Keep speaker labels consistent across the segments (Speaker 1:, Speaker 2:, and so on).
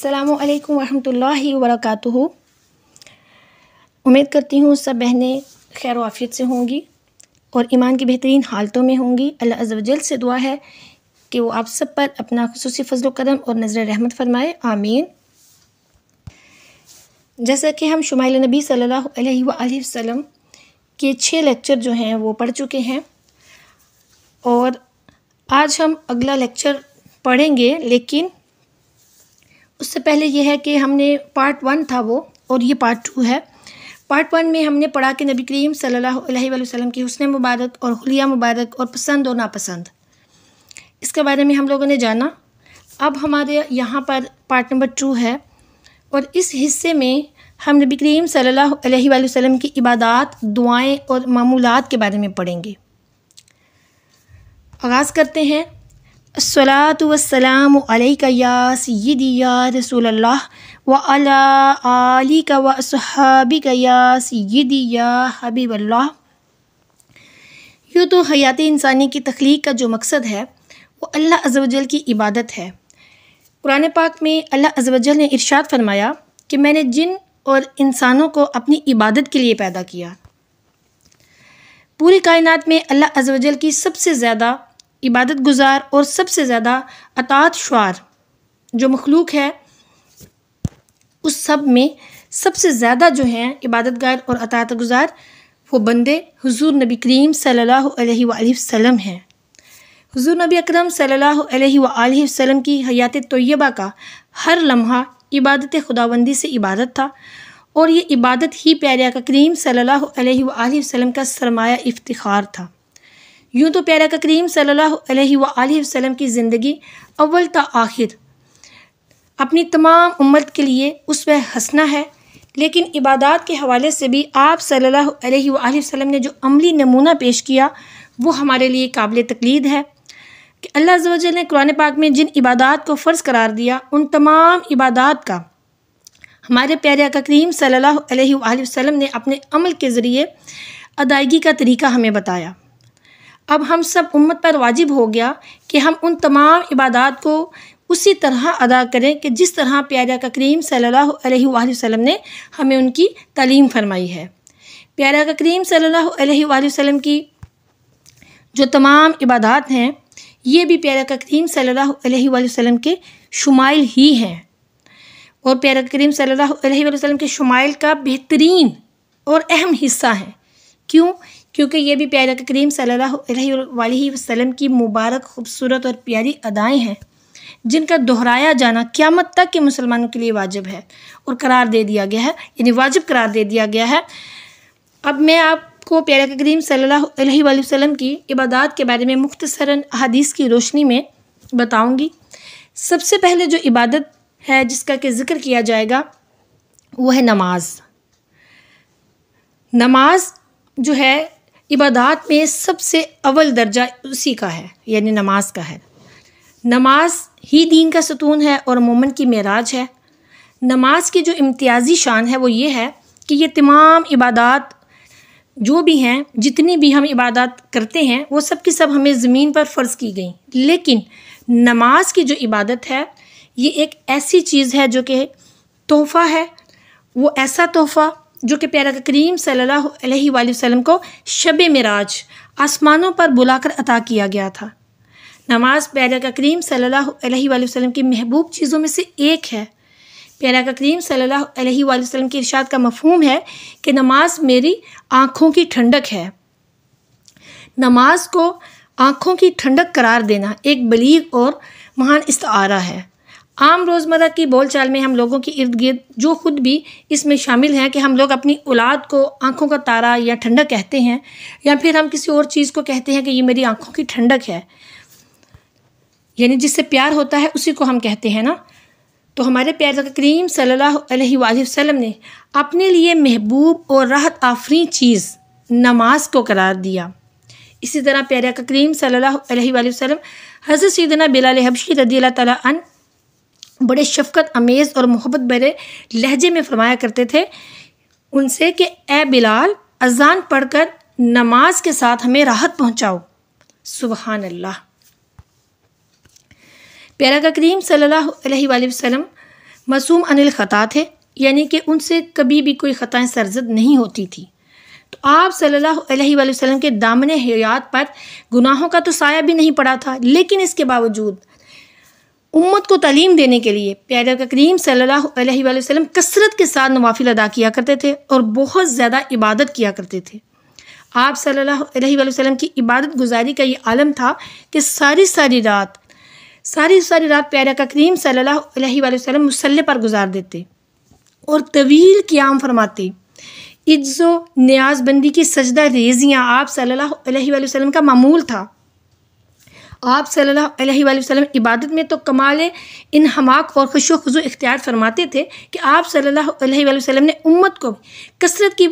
Speaker 1: अस्सलाम वालेकुम रहमतुल्लाहि उम्मीद करती हूँ सब बहनें खैर वाफियत से होंगी और ईमान की बेहतरीन हालतों में होंगी अल्लाह अजल से दुआ है कि वो आप सब पर अपना खसूस फ़जल करम और नज़र रहमत फ़रमाए आमीन जैसा कि हम शुमाल नबी सल्लल्लाहु अलैहि वसल्लम के छः लेक्चर जो हैं वो पढ़ चुके हैं और आज हम अगला लेक्चर पढ़ेंगे लेकिन उससे पहले यह है कि हमने पार्ट वन था वो और ये पार्ट टू है पार्ट वन में हमने पढ़ा कि नबी करीम सल्लल्लाहु अलैहि वसल्लम की हसन मुबारक और हुलिया मुबारक और पसंद और नापसंद इसके बारे में हम लोगों ने जाना अब हमारे यहाँ पर पार्ट नंबर टू है और इस हिस्से में हम नबी करीम सल्लल्लाहु अलैहि वसल्लम की इबादत दुआएं और मामूलात के बारे में पढ़ेंगे आगाज़ करते हैं सलातम या रसूल व अला आली का व सहाबी या सयदी या हबीबल्ला यूँ तो हयात इंसानी की तख्लीक का जो मकसद है वो अल्लाह अजवजल की इबादत है कुरान पाक में अल्लाह अजवजल ने इरशाद फरमाया कि मैंने जिन और इंसानों को अपनी इबादत के लिए पैदा किया पूरी कायनात में अल्लाह अजवजल की सबसे ज़्यादा इबादत गुज़ार और सबसे ज़्यादा अतात शुार जो मखलूक है उस सब में सबसे ज़्यादा जो हैं इबादत गार और अतात गुज़ार वो बंदे हुजूर नबी करीम सल्लल्लाहु अलैहि वसल्लम हैं हुजूर नबी अकरम सल्लल्लाहु अलैहि की हयात तोयबा का हर लम्हा इबादत खुदाबंदी से इबादत था और ये इबादत ही प्यारे का करीम सल्लल्लाहु अलैहि वसल्लम का सरमाया इफ्तार था यूँ तो प्यारा का करीम सल्लल्लाहु अलैहि की ज़िंदगी अव्वल त आखिर अपनी तमाम उम्मत के लिए उस वह हंसना है लेकिन इबादत के हवाले से भी आप सल्लल्लाहु ने जो अमली नमूना पेश किया वो हमारे लिए काबिल तकलीद है कि अल्लाह वजल ने कुरान पाक में जिन इबादत को फ़र्ज़ करार दिया उन तमाम इबादत का हमारे प्यारे का करीम सल्ला वसम ने अपने अमल के ज़रिए अदायगी का तरीका हमें बताया अब हम सब उम्मत पर वाजिब हो गया कि हम उन तमाम इबादत को उसी तरह अदा करें कि जिस तरह प्यारा का करीम सल्लल्लाहु अलैहि वसल्लम ने हमें उनकी तलीम फरमाई है प्यारा का करीम सल्लल्लाहु अलैहि वसल्लम की जो तमाम इबादत हैं ये भी प्यारा का करीम सल्लल्लाहु अलैहि वसल्लम के शुमाइल ही हैं और प्यारा करीम सल्लल्लाहु अलैहि वसल्लम के शुमाइल का बेहतरीन और अहम हिस्सा है क्यों क्योंकि ये भी प्यारे करीम सल वसलम की मुबारक खूबसूरत और प्यारी अदाएँ हैं जिनका दोहराया जाना क़्यामत तक के मुसलमानों के लिए वाजिब है और करार दे दिया गया है यानी वाजिब करार दे दिया गया है अब मैं आपको प्यारे करीम सल वसलम की इबादत के बारे में मुख्तसरा हदीस की रोशनी में बताऊँगी सबसे पहले जो इबादत है जिसका कि ज़िक्र किया जाएगा वो है नमाज नमाज जो है इबादत में सबसे अव्वल दर्जा उसी का है यानी नमाज का है नमाज ही दीन का सतून है और मोमन की मराज है नमाज की जो इम्तियाजी शान है वो ये है कि ये तमाम इबादत जो भी हैं जितनी भी हम इबादत करते हैं वो सब की सब हमें ज़मीन पर फ़र्ज़ की गई लेकिन नमाज की जो इबादत है ये एक ऐसी चीज़ है जो कि तोहफ़ा है वो ऐसा तोहफ़ा जो कि प्यारा का करीम सल्ला वसम को शब मराज आसमानों पर बुलाकर अता किया गया था नमाज प्यारा का करीम सल्ला वसम की महबूब चीज़ों में से एक है प्यारा का करीम सल्ला वसम वसल्लम के इरशाद का मफहम है कि नमाज मेरी आँखों की ठंडक है नमाज को आँखों की ठंडक करार देना एक बलीग और महान इस्तारा है आम रोज़मर्रा की बोलचाल में हम लोगों के इर्द गिर्द जो खुद भी इसमें शामिल हैं कि हम लोग अपनी औलाद को आँखों का तारा या ठंडक कहते हैं या फिर हम किसी और चीज़ को कहते हैं कि ये मेरी आँखों की ठंडक है यानी जिससे प्यार होता है उसी को हम कहते हैं ना तो हमारे प्यार करीम सल्लल्लाहु अलैहि ने अपने लिए महबूब और राहत आफरी चीज़ नमाज को करार दिया इसी तरह प्यार करीम सल्ला अलैहि हज़र सदना बिलाल हबशी रदी अल्लाह तन बड़े शफकत अमेज़ और मोहब्बत भरे लहजे में फरमाया करते थे उनसे कि ए बिलाल अजान पढ़कर नमाज के साथ हमें राहत पहुंचाओ सुबहान अल्लाह प्यारा का करीम सल्लल्लाहु अलैहि वसल्लम मासूम अनिल ख़ता थे यानी कि उनसे कभी भी कोई ख़ताएं सरजद नहीं होती थी तो आप सल्लल्लाहु अलैहि वसल्लम के दामन हयात पर गुनाहों का तो साया भी नहीं पड़ा था लेकिन इसके बावजूद उम्मत को तालीम देने के लिए प्यारे का करीम सल्लल्लाहु अलैहि कसरत के साथ नवाफिल अदा किया करते थे और बहुत ज़्यादा इबादत किया करते थे आप सल्लल्लाहु की इबादत गुजारी का ये आलम था कि सारी सारी रात सारी सारी रात प्यार का करीम सल्लल्लाहु अलैहि मुसल पर गुजार देते और तवील क्याम फरमाते इज्जो न्याज बंदी की सजदा रेजियाँ आप सल्ला अलैहि का मामूल था आप सल्लल्लाहु अलैहि वसल्लम इबादत में तो कमाल इन हमाक और खुश वजू इख्तियार फरमाते थे कि आप सल्लल्लाहु अलैहि वसल्लम ने उम्मत को कसरत की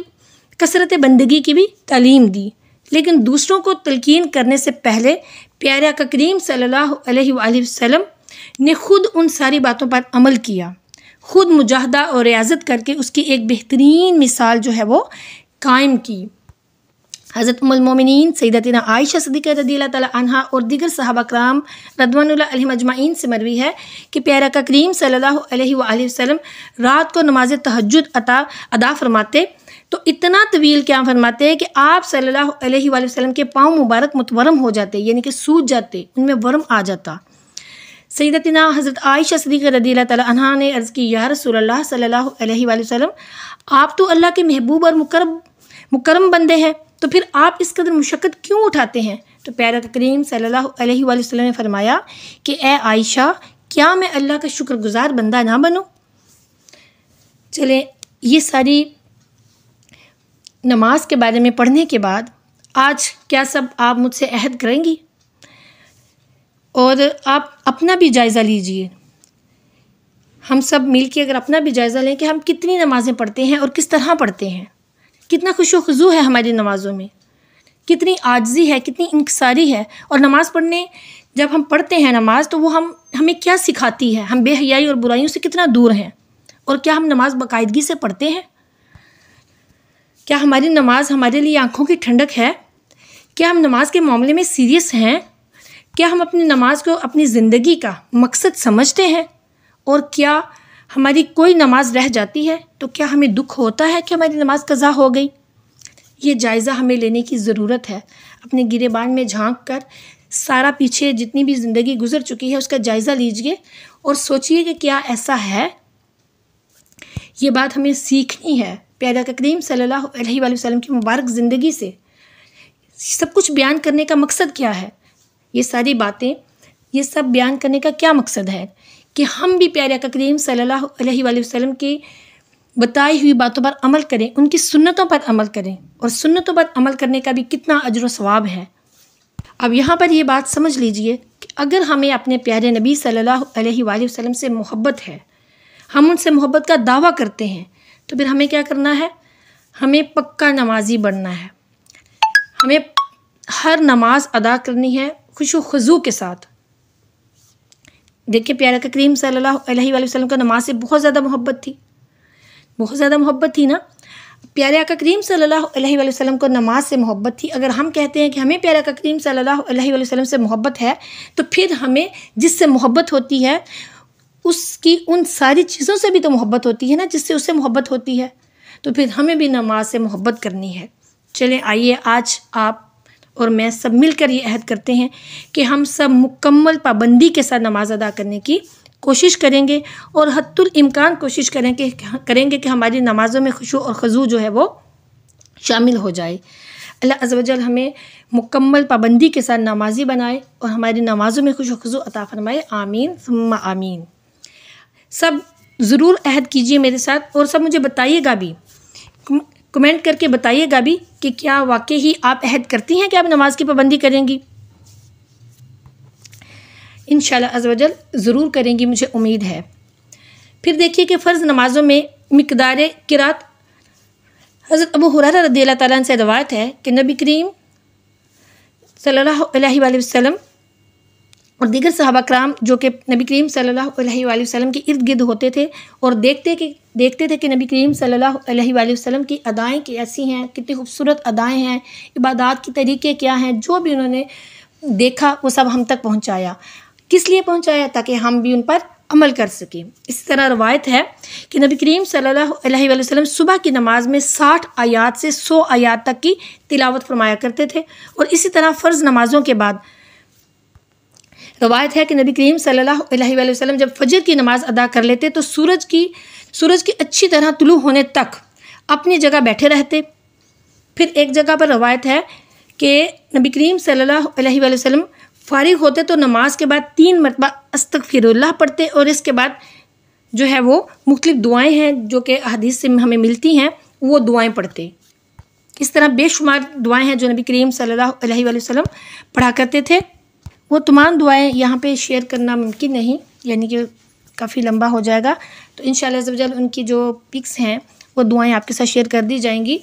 Speaker 1: कसरत बंदगी की भी तलीम दी लेकिन दूसरों को तलकिन करने से पहले प्यारा ककरीम करीम सल्लल्लाहु ने ख़ुद उन सारी बातों पर अमल किया ख़ुद मुजाहदा और रियाजत करके उसकी एक बेहतरीन मिसाल जो है वो कायम की हज़रत हज़रतमिन सैदतना आयशा सदीक़ रदील तहा और दिगर साहबा कराम रदवान से मरवी है कि प्यारा का करीम सल्हसम रात को नमाज तहजद अता अदा फरमाते तो इतना तवील क्या फरमाते हैं कि आप सल्ला अलैहि के पाँव मुबारक मुतवरम हो जाते यानी कि सूझ जाते उनमें वरम आ जाता सैदतना हज़रत आयशा सदीक़ रदील तहा ने अर्ज़ की या रसोल्ला सल्ला वसम आप तो अल्लाह के महबूब और मुकर मुकरम बंदे हैं तो फिर आप इस कदर मुशक्क़त क्यों उठाते हैं तो प्यारा करीम सल्लल्लाहु ने फरमाया कि ए आयशा क्या मैं अल्लाह का शुक्रगुजार बंदा ना बनूँ चले ये सारी नमाज के बारे में पढ़ने के बाद आज क्या सब आप मुझसे अहद करेंगी और आप अपना भी जायज़ा लीजिए हम सब मिल के अगर अपना भी जायज़ा लें कि हम कितनी नमाज़ें पढ़ते हैं और किस तरह पढ़ते हैं कितना खुश है हमारी नमाज़ों में कितनी आजजी है कितनी इंकसारी है और नमाज़ पढ़ने जब हम पढ़ते हैं नमाज़ तो वो हम हमें क्या सिखाती है हम बेहयाई और बुराइयों से कितना दूर हैं और क्या हम नमाज़ बाकायदगी से पढ़ते हैं क्या हमारी नमाज हमारे लिए आँखों की ठंडक है क्या हम नमाज के मामले में सीरियस हैं क्या हम अपनी नमाज को अपनी ज़िंदगी का मकसद समझते हैं और क्या हमारी कोई नमाज रह जाती है तो क्या हमें दुख होता है कि हमारी नमाज कज़ा हो गई ये जायज़ा हमें लेने की ज़रूरत है अपने गिरेबान में झांक कर सारा पीछे जितनी भी ज़िंदगी गुजर चुकी है उसका जायज़ा लीजिए और सोचिए कि क्या ऐसा है ये बात हमें सीखनी है प्यारा करीम सल्ला अलैहि की मुबारक ज़िंदगी से सब कुछ बयान करने का मकसद क्या है ये सारी बातें ये सब बयान करने का क्या मकसद है कि हम भी प्यारे करीम सल्लल्लाहु वसम के की बताई हुई बातों पर अमल करें उनकी सुन्नतों पर अमल करें और सुन्नतों पर अमल करने का भी कितना अजर स्वाब है अब यहाँ पर ये बात समझ लीजिए कि अगर हमें अपने प्यारे नबी सल्लल्लाहु वसम से मोहब्बत है हम उनसे मोहब्बत का दावा करते हैं तो फिर हमें क्या करना है हमें पक्का नमाजी बनना है हमें हर नमाज अदा करनी है खुश खजू के साथ देखिए प्यारा का करीम सल्लल्लाहु अलैहि वसल्लम का नमाज से बहुत ज़्यादा मोहब्बत थी बहुत ज़्यादा मोहब्बत थी ना प्यारे आका करीम सल्लल्लाहु अलैहि वसल्लम को नमाज से मोहब्बत थी अगर हम कहते हैं कि हमें प्यारे आका करीम सल्लल्लाहु अलैहि वसल्लम से मोहब्बत है तो फिर हमें जिससे मोहब्बत होती है उसकी उन सारी चीज़ों से भी तो मोहब्बत होती है ना जिससे उससे मोहब्बत होती है तो फिर हमें भी नमाज से मोहब्बत करनी है चलें आइए आज आप और मैं सब मिलकर ये अहद करते हैं कि हम सब मुकम्मल पाबंदी के साथ नमाज़ अदा करने की कोशिश करेंगे और हतुल इम्कान कोशिश करेंगे करेंगे कि हमारी नमाज़ों में खुशू और खजू जो है वो शामिल हो जाए अल्लाह अजवजल हमें मुकम्मल पाबंदी के साथ नमाजी बनाए और हमारी नमाज़ों में खुश खजू अता फरमाए आमीन सम्मा आमीन सब ज़रूर अहद कीजिए मेरे साथ और सब मुझे बताइएगा भी कमेंट करके बताइएगा भी कि क्या वाकई ही आप अहद करती हैं कि आप नमाज की पाबंदी करेंगी इन शजल ज़रूर करेंगी मुझे उम्मीद है फिर देखिए कि फ़र्ज़ नमाजों में मकदार किरात हज़रत अबू हुरारा रदी अल्लाह से रवायत है कि नबी करीम सल्लल्लाहु वसम और दीगर सहाबा कराम जो कि नबी करीम सल्लल्लाहु वसम के इर्द गिर्द होते थे और देखते कि देखते थे कि नबी करीम सल्लल्लाहु अलैहि वसल्लम की अदाएँ कैसी हैं कितनी खूबसूरत अदाएँ हैं इबादत के तरीके क्या हैं जो भी उन्होंने देखा वो सब हम तक पहुँचाया किस लिए पहुँचाया ताकि हम भी उन पर अमल कर सकें इसी तरह रवायत है कि नबी करीम सल्ला अलैहि सुबह की नमाज़ में साठ आयात से सौ आयात तक की तिलावत फरमाया करते थे और इसी तरह फ़र्ज़ नमाज़ों के बाद रवायत है कि नबी करीम सल्लल्लाहु अलैहि वसल्लम जब फजर की नमाज़ अदा कर लेते तो सूरज की सूरज की अच्छी तरह तुलू होने तक अपनी जगह बैठे रहते फिर एक जगह पर रवायत है कि नबी करीम सल्लल्लाहु वसम वसल्लम फारिग होते तो नमाज के बाद तीन मरतबा अस्तफ़िरल्ला पढ़ते और इसके बाद जो है वो मुख्तफ़ दुआएँ हैं जो कि अदीस से हमें मिलती हैं वो दुआएँ पढ़ते इस तरह बेशुमार दुआएं हैं जो नबी करीम सल्लल्लाहु अलैहि वसल्लम पढ़ा करते थे वो तमाम दुआएं यहाँ पे शेयर करना मुमकिन नहीं यानी कि काफ़ी लंबा हो जाएगा तो इन शजल उनकी जो पिक्स हैं वो दुआएं आपके साथ शेयर कर दी जाएंगी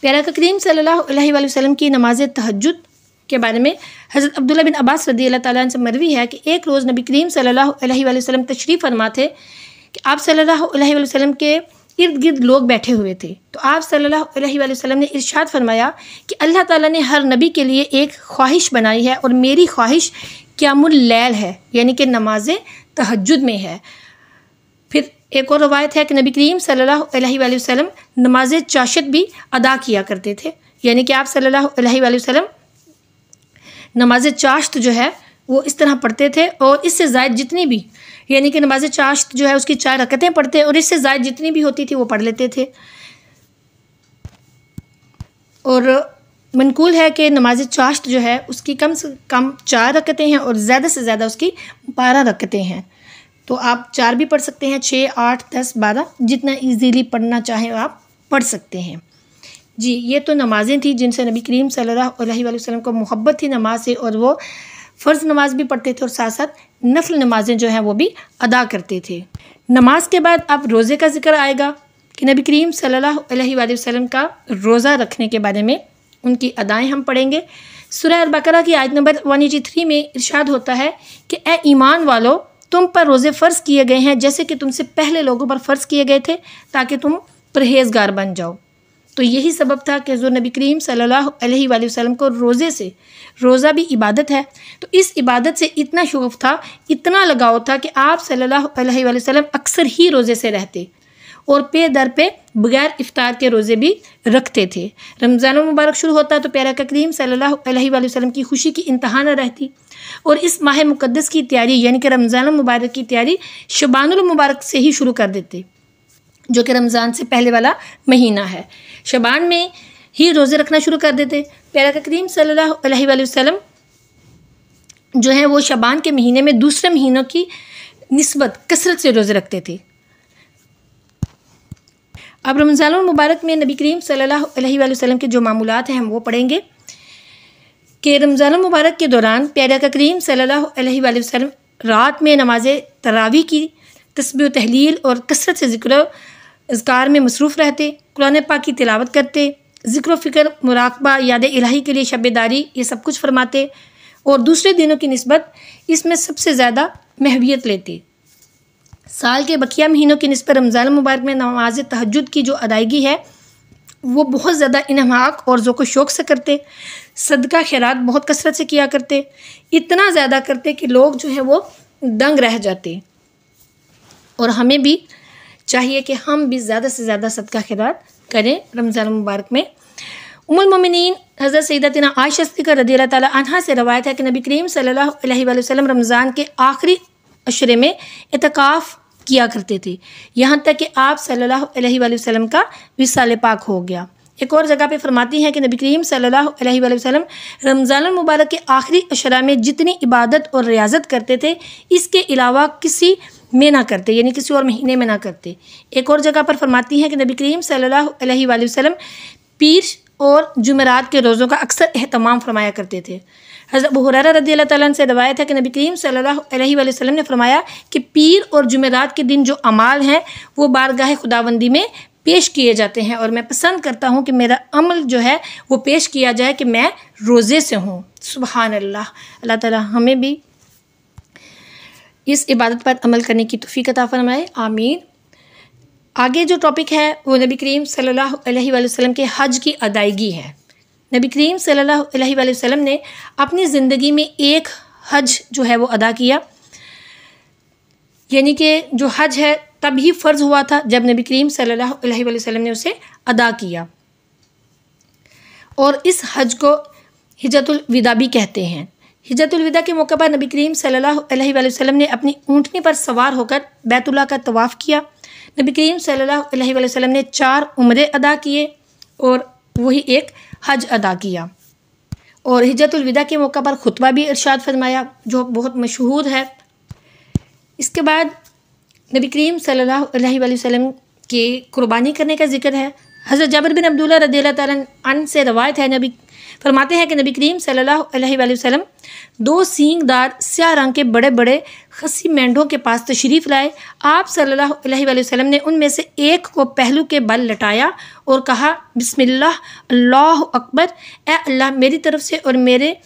Speaker 1: प्यारा करीम सल्लल्लाहु वसम की नमाज तहजद के बारे में हज़रत अब्दुल्ला बिन अब्बास रदी अल्लाह से मरवी है कि एक रोज़ नबी करीम सल्ला वसम तशरीफ़ फरमा थे कि आप सल्ला वसलम के इर्द गिर्द लोग बैठे हुए थे तो आप सल्लल्लाहु अलैहि वसल्लम ने इरशाद फरमाया कि अल्लाह ताला ने हर नबी के लिए एक ख्वाहिश बनाई है और मेरी ख्वाहिश क्यामुल्लैल है यानी कि नमाज तहजद में है फिर एक और रवायत है कि नबी करीम सल्लल्लाहु अलैहि नमाज चाशत भी अदा किया करते थे यानी कि आप सल्ला वसम नमाज चाश्त जो है वो इस तरह पढ़ते थे और इससे जायद जितनी भी यानी कि नमाज चाश्त जो है उसकी चार रकतें पढ़ते और इससे जायद जितनी भी होती थी वो पढ़ लेते थे और मनकूल है कि नमाज चाश्त जो है उसकी कम से कम चार रकतें हैं और ज़्यादा से ज़्यादा उसकी बारह रकतें हैं तो आप चार भी पढ़ सकते हैं छः आठ दस बारह जितना ईजीली पढ़ना चाहें आप पढ़ सकते हैं जी ये तो नमाज़ें थी जिनसे नबी करीम सल्लल्लाहु अलैहि वसल्लम को मोहब्बत थी नमाज से और वो फ़र्ज़ नमाज भी पढ़ते थे और साथ साथ नफल नमाजें जो हैं वो भी अदा करते थे नमाज के बाद आप रोज़े का जिक्र आएगा कि नबी करीम सल्लल्लाहु अलैहि वसल्लम का रोज़ा रखने के बारे में उनकी अदाएँ हम पढ़ेंगे सुरह अलबकरा की आयत नंबर वन एटी थ्री में इर्शाद होता है कि ए ईमान वालों तुम पर रोज़े फ़र्ज़ किए गए हैं जैसे कि तुमसे पहले लोगों पर फ़र्ज़ किए गए थे ताकि तुम परहेजगार बन जाओ तो यही सबब था कि हजूर नबी करीम सल्लल्लाहु अलैहि को रोज़े से रोज़ा भी इबादत है तो इस इबादत से इतना शौफ़ था इतना लगाव था कि आप सल्लल्लाहु वसम अक्सर ही रोज़े से रहते और पे दर पे बगैर इफ्तार के रोज़े भी रखते थे रमज़ान मुबारक शुरू होता तो प्यारा करीम सल्लल्लाहु वसम की खुशी की इंतहा न रहती और इस माह मुक़दस की तैयारी यानी कि रमज़ान मुबारक की तैयारी शबानमबारक से ही शुरू कर देते जो कि रमज़ान से पहले वाला महीना है शबान में ही रोज़े रखना शुरू कर देते प्यारा करीम सल्लल्लाहु अलैहि जो है वो शबान के महीने में दूसरे महीनों की नस्बत कसरत से रोज़े रखते थे अब रमज़ान मुबारक में नबी करीम सल्लल्लाहु अलैहि के जो मामूलत हैं हम वो पढ़ेंगे कि रमज़ान मुबारक के दौरान प्यारा का करीम सल्लल्लाहु वसम रात में नमाज तरावी की तस्बी तहलील और कसरत से जिक्र इसकार में मसरूफ़ रहते कुरान पाक की तिलावत करते ज़िक्र फ़िक्र मुराकबा याद इलाही के लिए शबेदारी ये सब कुछ फरमाते और दूसरे दिनों की नस्बत इसमें सबसे ज़्यादा महवियत लेते साल के बकिया महीनों की नस्बत रमज़ान मुबारक में नमाज तहजद की जो अदायगी है वो बहुत ज़्यादा इनहाक और को शौक़ से करते सदका खैरत बहुत कसरत से किया करते इतना ज़्यादा करते कि लोग जो है वो दंग रह जाते और हमें भी चाहिए कि हम भी ज़्यादा से ज़्यादा सदका खैरात करें रमज़ान मुबारक में उमुलमिन हज़रत सैदतना आयशस्तिकर रदी तहा से रवायत है कि नबी करीम अलैहि वसम रमज़ान के आखिरी अशरे में इतकाफ़ किया करते थे यहाँ तक कि आप सल्लल्लाहु अलैहि वसल्लम का विसाल पाक हो गया एक और जगह पे फरमाती हैं कि नबी करीम सल्लल्लाहु अलैहि वसल्लम रमज़ान मुबारक के आखिरी अशरा में जितनी इबादत और रियाजत करते थे इसके अलावा किसी में ना करते यानी किसी और महीने में ना करते एक और जगह पर फरमाती हैं कि नबी करीम सल्लल्लाहु अलैहि वसल्लम पीर और जुमेरात के रोज़ों का अक्सर अहतमाम फरमाया करते थे हज़रत हुररा रदी तैन से रवायत है कि नबी करीम सल्लल्लाहु अलैहि वसल्लम ने फरमाया कि पीर और जुमेरात के दिन जो अमाल हैं वो बारगाह खुदाबंदी में पेश किए जाते हैं और मैं पसंद करता हूँ कि मेरा अमल जो है वो पेश किया जाए कि मैं रोज़े से हूँ सुबह अल्लाह अल्लाह ताला हमें भी इस इबादत पर अमल करने की तोफ़ी कता फरमाए आमीन आगे जो टॉपिक है वो नबी करीम सल्लल्लाहु अलैहि के हज की अदायगी है नबी करीम सल्लल्लाहु अलैहि ने अपनी ज़िंदगी में एक हज जो है वो अदा किया यानी कि जो हज है तब ही फ़र्ज़ हुआ था जब नबी करीम सल्लल्लाहु अलैहि वसल्लम ने उसे अदा किया और इस हज को हिजतुलविदा भी कहते हैं हिजतुलविदा के मौके पर नबी करीम सल्लल्लाहु अलैहि वसल्लम ने अपनी ऊँटनी पर सवार होकर बैतुल्ला का तवाफ़ किया नबी करीम सल्लल्लाहु अलैहि वसल्लम ने चार उम्रे अदा किए और वही एक हज अदा किया और हिजतुलविदा के मौका पर ख़ुतबा भी इरशाद फरमाया जो बहुत मशहूर है इसके बाद नबी करीम सल्लल्लाहु वसल्लम के कुर्बानी करने का जिक्र है हज़रत जबर बिन अब्दुल्ला रदी तन से रवायत है नबी फरमाते हैं कि नबी करीम सल्लल्लाहु वसम वसल्लम दो सींगदार स्या रंग के बड़े बड़े खसी मेंढों के पास तशरीफ़ लाए आप सल्लल्लाहु अलैहि वसल्लम ने उनमें से एक को पहलू के बल लटाया और कहा बिस्मिल्लाह अकबर ए अल्लाह मेरी तरफ से और मेरे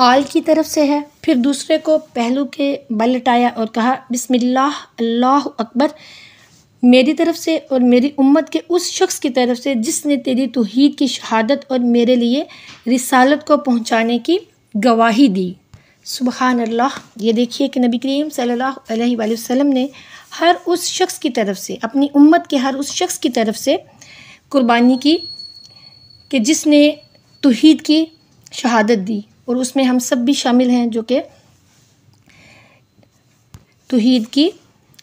Speaker 1: आल की तरफ से है फिर दूसरे को पहलू के बल लटाया और कहा बिस्मिल्लाह अल्लाह अकबर मेरी तरफ से और मेरी उम्मत के उस शख्स की तरफ से जिसने तेरी तोहद की शहादत और मेरे लिए रिसालत को पहुंचाने की गवाही दी सुबहान अल्लाह ये देखिए कि नबी करीम सल्लल्लाहु अलैहि वसल्लम ने हर उस शख्स की तरफ से अपनी उम्मत के हर उस शख्स की तरफ से कुर्बानी की कि जिसने तोहद की शहादत दी और उसमें हम सब भी शामिल हैं जो कि तोहद की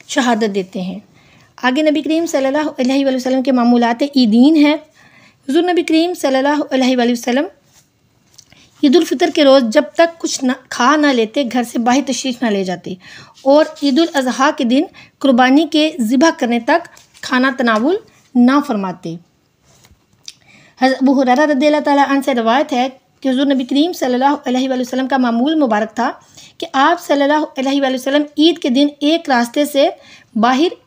Speaker 1: शहादत देते हैं आगे नबी करीम सलील वसम के मामूलत ईदीन हैं हजूर नबी करीम सलील वसम ईदालफ़ितर के रोज़ जब तक कुछ ना खा ना लेते घर से बाहर तशरीफ़ ना ले जाते और ईदाजी के दिन कुर्बानी के ज़िबा करने तक खाना तनावुल ना फरमाते हज़रत रदी अल्लाह तन से रवायत है कि हजूर नबी करीम सल्लल्लाहु वसलम का मामूल मुबारक था कि आप सल्लल्लाहु ईद के दिन एक रास्ते से बाहर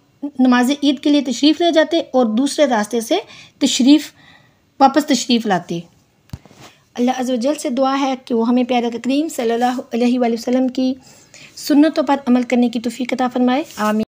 Speaker 1: नमाज ईद के लिए तशरीफ़ ले जाते और दूसरे रास्ते से तशरीफ़ वापस तशरीफ़ लाते अल्लाह अजल से दुआ है कि वो हमें प्यारा करीम सल्लल्लाहु अलैहि की सुन्नतों पर अमल करने की तोफ़ी कता फरमाए आमिर